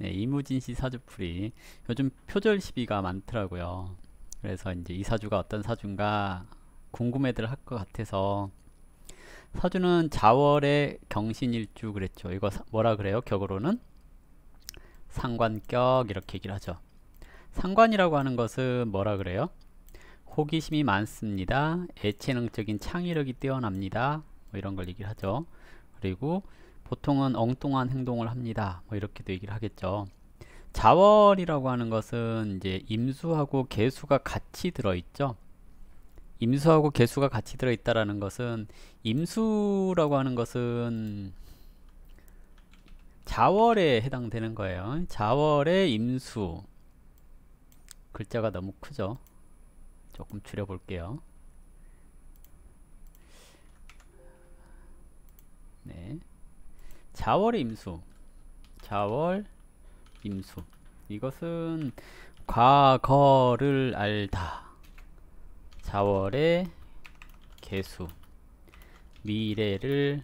네, 이무진 씨 사주풀이 요즘 표절 시비가 많더라고요. 그래서 이제 이 사주가 어떤 사주인가 궁금해들 할 것 같아서 사주는 자월의 경신일주 그랬죠. 이거 사, 뭐라 그래요? 격으로는 상관격 이렇게 얘기를 하죠. 상관이라고 하는 것은 뭐라 그래요? 호기심이 많습니다. 애체능적인 창의력이 뛰어납니다. 뭐 이런 걸 얘기를 하죠. 그리고 보통은 엉뚱한 행동을 합니다. 뭐 이렇게도 얘기를 하겠죠. 자월이라고 하는 것은 이제 임수하고 개수가 같이 들어있죠. 임수하고 개수가 같이 들어있다라는 것은 임수라고 하는 것은 자월에 해당되는 거예요. 자월의 임수 글자가 너무 크죠. 조금 줄여볼게요. 네. 자월 임수 자월 임수 이것은 과거를 알다 자월의 개수 미래를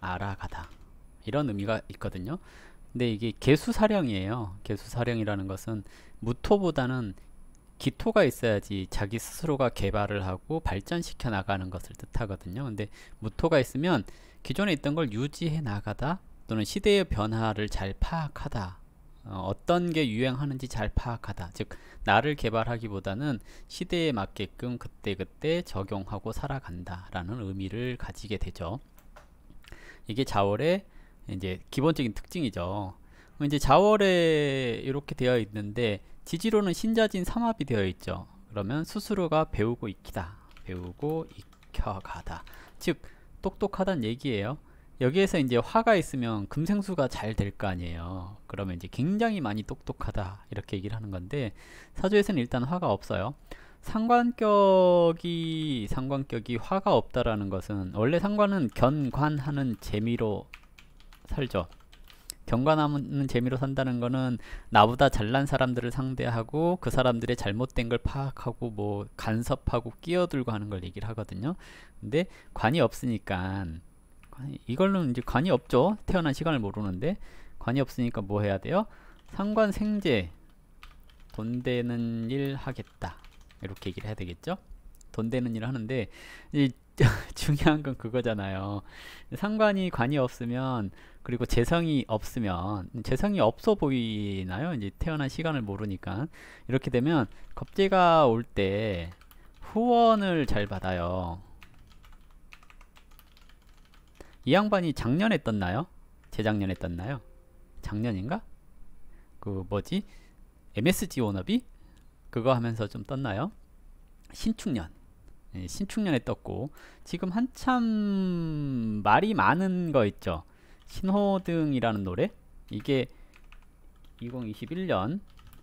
알아가다 이런 의미가 있거든요 근데 이게 개수사령이에요 개수사령이라는 것은 무토보다는 기토가 있어야지 자기 스스로가 개발을 하고 발전시켜 나가는 것을 뜻하거든요. 근데 무토가 있으면 기존에 있던 걸 유지해 나가다 또는 시대의 변화를 잘 파악하다 어, 떤게 유행하는지 잘 파악하다 즉 나를 개발하기보다는 시대에 맞게끔 그때그때 적용하고 살아간다 라는 의미를 가지게 되죠 이게 자월의 이제 기본적인 특징이죠 이제 자월에 이렇게 되어 있는데 지지로는 신자진 삼합이 되어 있죠. 그러면 스스로가 배우고 익히다. 배우고 익혀가다. 즉 똑똑하단 얘기예요. 여기에서 이제 화가 있으면 금생수가 잘 될 거 아니에요. 그러면 이제 굉장히 많이 똑똑하다 이렇게 얘기를 하는 건데 사주에서는 일단 화가 없어요. 상관격이 상관격이 화가 없다라는 것은 원래 상관은 견관하는 재미로 살죠. 경관하는 재미로 산다는 거는 나보다 잘난 사람들을 상대하고 그 사람들의 잘못된 걸 파악하고 뭐 간섭하고 끼어들고 하는 걸 얘기를 하거든요. 근데 관이 없으니까 이걸로는 이제 관이 없죠. 태어난 시간을 모르는데 관이 없으니까 뭐 해야 돼요? 상관 생제 돈 되는 일 하겠다. 이렇게 얘기를 해야 되겠죠? 돈 되는 일을 하는데 이제 중요한 건 그거잖아요. 상관이 관이 없으면 그리고 재성이 없으면 재성이 없어 보이나요? 이제 태어난 시간을 모르니까 이렇게 되면 겁재가 올 때 후원을 잘 받아요. 이 양반이 작년에 떴나요? 재작년에 떴나요? 작년인가? 그 뭐지? MSG 워너비? 그거 하면서 좀 떴나요? 신축년 예, 신축년에 떴고 지금 한참 말이 많은 거 있죠 신호등이라는 노래 이게 2021년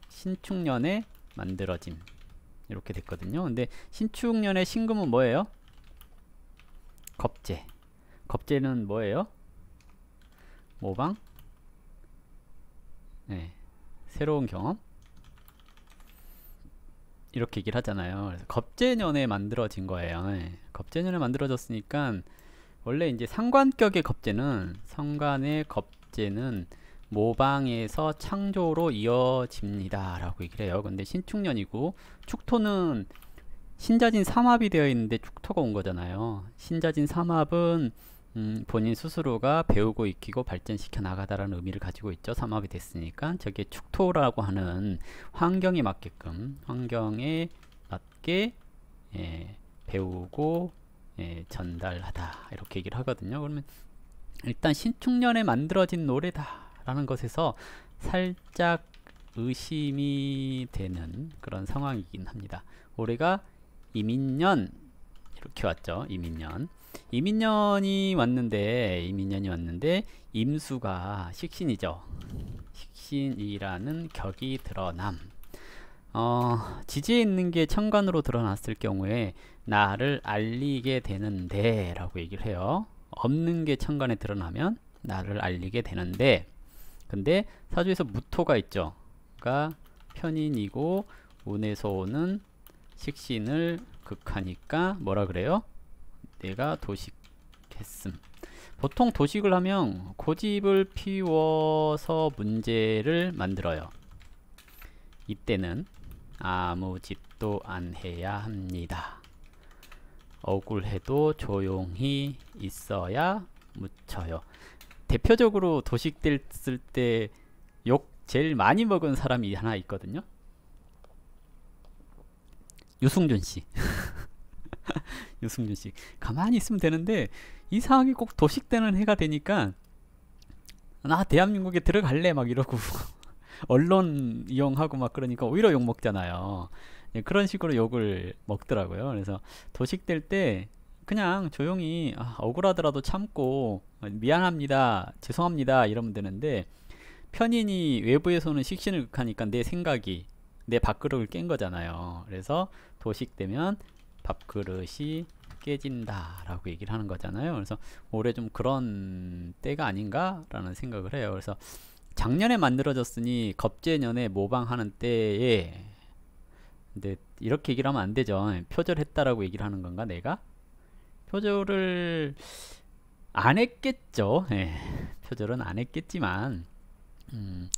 신축년에 만들어짐 이렇게 됐거든요 근데 신축년의 신금은 뭐예요? 겁재 겁재는 뭐예요? 모방 네. 새로운 경험 이렇게 얘기를 하잖아요. 그래서 겁제년에 만들어진 거예요. 네. 겁제년에 만들어졌으니까 원래 이제 상관격의 겁제는 상관의 겁제는 모방에서 창조로 이어집니다. 라고 얘기를 해요. 근데 신축년이고 축토는 신자진 삼합이 되어 있는데 축토가 온 거잖아요. 신자진 삼합은 음, 본인 스스로가 배우고 익히고 발전시켜 나가다라는 의미를 가지고 있죠. 삼합이 됐으니까 저게 축토라고 하는 환경에 맞게끔 환경에 맞게 예, 배우고 예, 전달하다 이렇게 얘기를 하거든요. 그러면 일단 신축년에 만들어진 노래다라는 것에서 살짝 의심이 되는 그런 상황이긴 합니다. 올해가 이민년 이렇게 왔죠. 이민년. 이민년이 왔는데 이민년이 왔는데 임수가 식신이죠. 식신이라는 격이 드러남. 어, 지지에 있는 게 천간으로 드러났을 경우에 나를 알리게 되는데 라고 얘기를 해요. 없는 게 천간에 드러나면 나를 알리게 되는데 근데 사주에서 무토가 있죠. 그러니까 편인이고 운에서 오는 식신을 극하니까 뭐라 그래요? 내가 도식했음 보통 도식을 하면 고집을 피워서 문제를 만들어요 이때는 아무 짓도 안 해야 합니다 억울해도 조용히 있어야 묻혀요 대표적으로 도식됐을 때욕 제일 많이 먹은 사람이 하나 있거든요 유승준 씨. 유승준 씨. 가만히 있으면 되는데 이상하게 꼭 도식되는 해가 되니까 나 대한민국에 들어갈래 막 이러고 언론 이용하고 막 그러니까 오히려 욕 먹잖아요. 예, 그런 식으로 욕을 먹더라고요. 그래서 도식될 때 그냥 조용히 아, 억울하더라도 참고 미안합니다, 죄송합니다 이러면 되는데 편인이 외부에서는 식신을 극하니까 내 생각이 내 밥그릇을 깬 거잖아요. 그래서 도식되면 밥그릇이 깨진다 라고 얘기를 하는 거잖아요. 그래서 올해 좀 그런 때가 아닌가 라는 생각을 해요. 그래서 작년에 만들어졌으니 겁제년에 모방하는 때에 근데 이렇게 얘기를 하면 안 되죠. 표절했다라고 얘기를 하는 건가 내가? 표절을 안 했겠죠. 예. 표절은 안 했겠지만 음,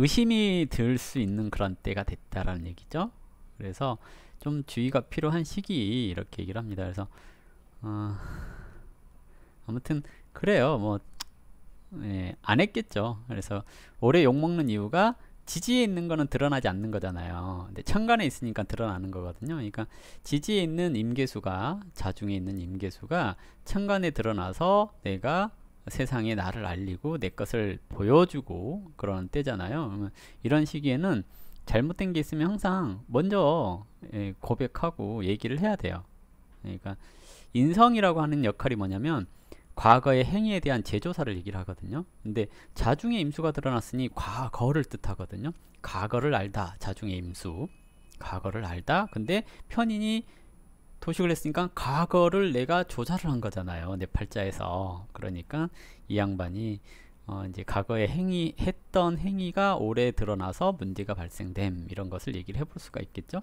의심이 들 수 있는 그런 때가 됐다라는 얘기죠. 그래서 좀 주의가 필요한 시기 이렇게 얘기를 합니다. 그래서 어, 아무튼 그래요. 뭐 예, 안 했겠죠. 그래서 오래 욕 먹는 이유가 지지에 있는 거는 드러나지 않는 거잖아요. 근데 천간에 있으니까 드러나는 거거든요. 그러니까 지지에 있는 임계수가 자중에 있는 임계수가 천간에 드러나서 내가 세상에 나를 알리고 내 것을 보여주고 그런 때잖아요. 음, 이런 시기에는 잘못된 게 있으면 항상 먼저 예, 고백하고 얘기를 해야 돼요. 그러니까 인성이라고 하는 역할이 뭐냐면 과거의 행위에 대한 재조사를 얘기를 하거든요. 근데 자중의 임수가 드러났으니 과거를 뜻하거든요. 과거를 알다. 자중의 임수. 과거를 알다. 근데 편인이 도식을 했으니까 과거를 내가 조사를한 거잖아요. 내 팔자에서. 그러니까 이 양반이 어 이제 과거에 행위 했던 행위가 오래 드러나서 문제가 발생됨 이런 것을 얘기를 해볼 수가 있겠죠.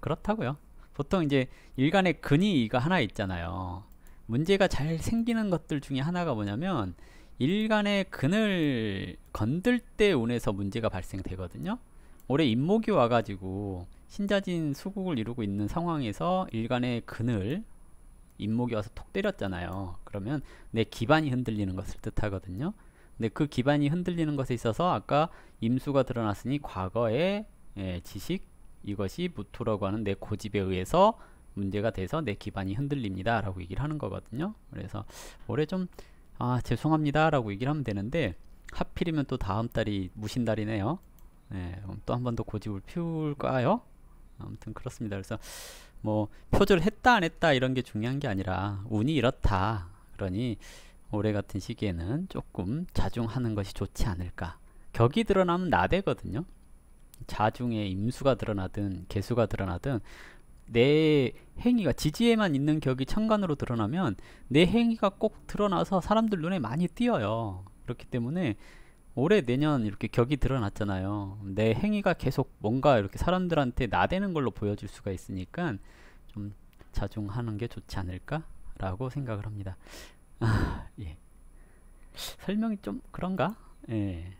그렇다고요. 보통 이제 일간의 근이 이가 하나 있잖아요. 문제가 잘 생기는 것들 중에 하나가 뭐냐면 일간의 근을 건들 때 운에서 문제가 발생되거든요. 올해 임목이 와가지고 신자진 수국을 이루고 있는 상황에서 일간의 그늘 임목이 와서 톡 때렸잖아요. 그러면 내 기반이 흔들리는 것을 뜻하거든요. 근데 그 기반이 흔들리는 것에 있어서 아까 임수가 드러났으니 과거의 예, 지식 이것이 무토라고 하는 내 고집에 의해서 문제가 돼서 내 기반이 흔들립니다 라고 얘기를 하는 거거든요 그래서 올해 좀아 죄송합니다 라고 얘기를 하면 되는데 하필이면 또 다음 달이 무신달이네요 예, 또한 번 더 고집을 피울까요 아무튼 그렇습니다. 그래서 뭐 표절 했다 안 했다 이런 게 중요한 게 아니라 운이 이렇다. 그러니 올해 같은 시기에는 조금 자중하는 것이 좋지 않을까. 격이 드러나면 나대거든요. 자중에 임수가 드러나든 개수가 드러나든 내 행위가 지지에만 있는 격이 천간으로 드러나면 내 행위가 꼭 드러나서 사람들 눈에 많이 띄어요. 그렇기 때문에 올해 내년 이렇게 격이 드러났잖아요. 내 행위가 계속 뭔가 이렇게 사람들한테 나대는 걸로 보여질 수가 있으니까 좀 자중하는 게 좋지 않을까라고 생각을 합니다. 아, 예. 설명이 좀 그런가? 예.